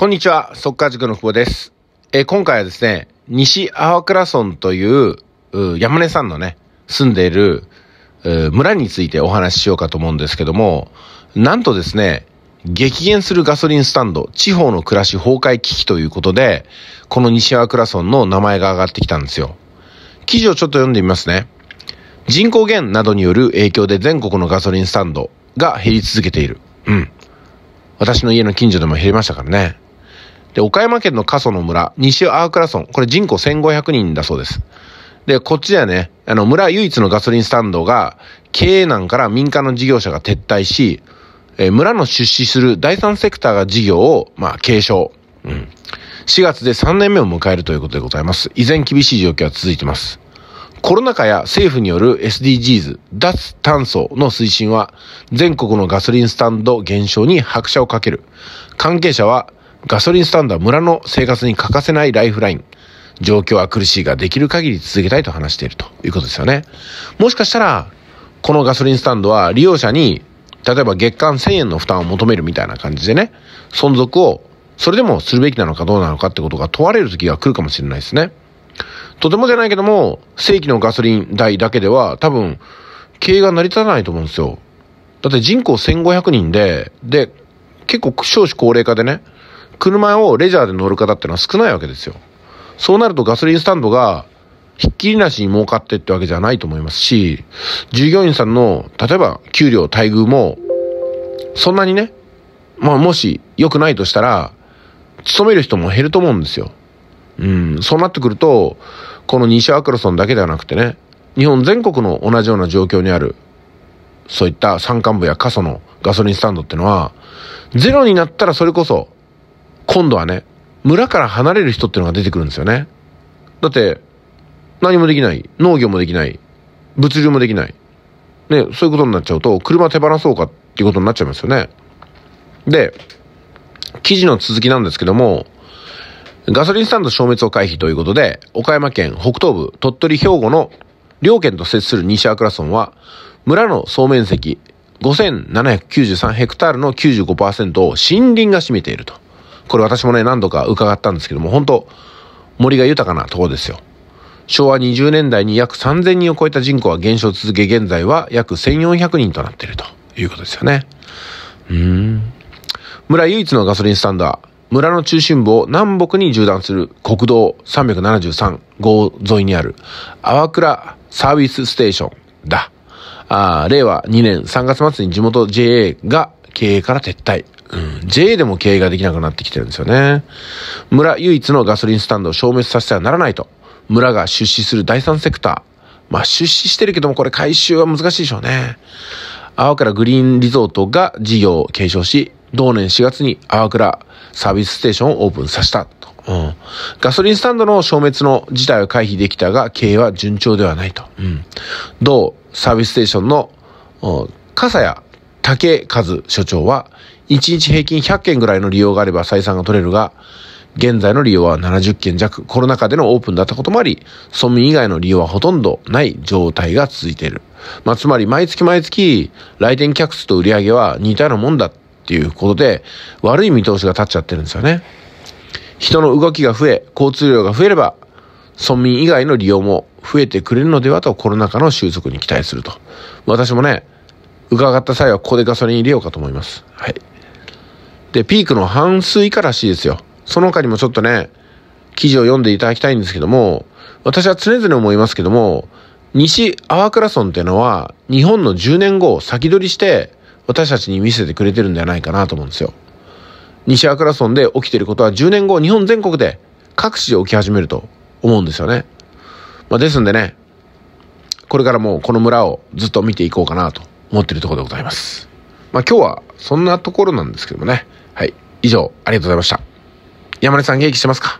こんにちは、速稼塾の久保です。え今回はですね、西青倉村という山根さんのね、住んでいる村についてお話ししようかと思うんですけども、なんとですね、激減するガソリンスタンド、地方の暮らし崩壊危機ということで、この西青倉村の名前が上がってきたんですよ。記事をちょっと読んでみますね。人口減などによる影響で全国のガソリンスタンドが減り続けている。うん。私の家の近所でも減りましたからね。で、岡山県の過疎の村、西アークラ村、これ人口1500人だそうです。で、こっちではね、あの、村唯一のガソリンスタンドが、経営難から民間の事業者が撤退し、え村の出資する第三セクターが事業を、まあ、継承。うん。4月で3年目を迎えるということでございます。依然厳しい状況は続いてます。コロナ禍や政府による SDGs、脱炭素の推進は、全国のガソリンスタンド減少に拍車をかける。関係者は、ガソリンスタンドは村の生活に欠かせないライフライン。状況は苦しいが、できる限り続けたいと話しているということですよね。もしかしたら、このガソリンスタンドは利用者に、例えば月間1000円の負担を求めるみたいな感じでね、存続をそれでもするべきなのかどうなのかってことが問われる時が来るかもしれないですね。とてもじゃないけども、正規のガソリン代だけでは多分、経営が成り立たないと思うんですよ。だって人口1500人で、で、結構少子高齢化でね、車をレジャーで乗る方ってのは少ないわけですよ。そうなるとガソリンスタンドがひっきりなしに儲かってってわけじゃないと思いますし、従業員さんの、例えば給料、待遇も、そんなにね、まあもし良くないとしたら、勤める人も減ると思うんですよ。うん、そうなってくると、この西アクロソンだけではなくてね、日本全国の同じような状況にある、そういった山間部や過疎のガソリンスタンドってのは、ゼロになったらそれこそ今度はね、村から離れる人っていうのが出てくるんですよね。だって、何もできない。農業もできない。物流もできない。ね、そういうことになっちゃうと、車手放そうかっていうことになっちゃいますよね。で、記事の続きなんですけども、ガソリンスタンド消滅を回避ということで、岡山県北東部、鳥取、兵庫の両県と接する西クソ村は、村の総面積5793ヘクタールの95%を森林が占めていると。これ私もね、何度か伺ったんですけども、本当森が豊かなとこですよ。昭和20年代に約3000人を超えた人口は減少続け、現在は約1400人となっているということですよね。うん。村唯一のガソリンスタンドは、村の中心部を南北に縦断する国道373号沿いにある淡倉サービスステーションだ。あ令和2年3月末に地元 JA が経営から撤退。うん、JA でも経営ができなくなってきてるんですよね。村唯一のガソリンスタンドを消滅させてはならないと。村が出資する第三セクター。まあ出資してるけどもこれ回収は難しいでしょうね。青倉グリーンリゾートが事業を継承し、同年4月に阿倉サービスステーションをオープンさせたと。うん、ガソリンスタンドの消滅の事態を回避できたが、経営は順調ではないと。うん、同サービスステーションの、うん、笠谷竹和所長は、1日平均100件ぐらいの利用があれば採算が取れるが、現在の利用は70件弱、コロナ禍でのオープンだったこともあり、村民以外の利用はほとんどない状態が続いている。まあ、つまり毎月毎月、来店客数と売り上げは似たようなもんだっていうことで、悪い見通しが立っちゃってるんですよね。人の動きが増え、交通量が増えれば、村民以外の利用も増えてくれるのではとコロナ禍の収束に期待すると。私もね、伺った際はここでガソリン入れようかと思います。はい。で、ピークの半数以下らしいですよ。その他にもちょっとね、記事を読んでいただきたいんですけども、私は常々思いますけども、西粟倉村っていうのは日本の10年後を先取りして私たちに見せてくれてるんじゃないかなと思うんですよ。西粟倉村で起きてることは10年後日本全国で各地で起き始めると思うんですよね。まあ、ですんでね、これからもこの村をずっと見ていこうかなと思っているところでございます。まあ今日はそんなところなんですけどもね。はい。以上、ありがとうございました。山根さん元気してますか